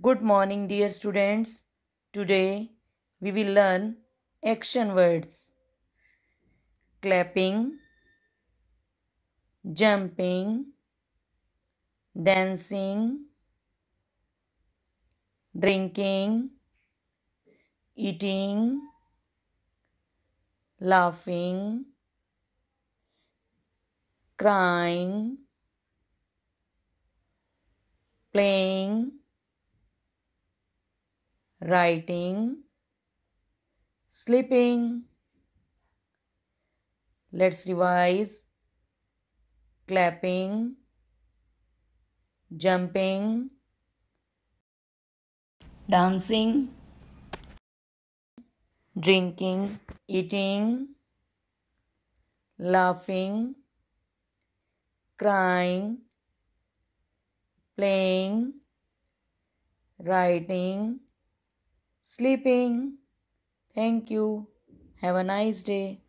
Good morning, dear students. Today we will learn action words clapping, jumping, dancing, drinking, eating, laughing, crying, playing writing, sleeping. Let's revise clapping, jumping, dancing, drinking, eating, laughing, crying, playing, writing sleeping. Thank you. Have a nice day.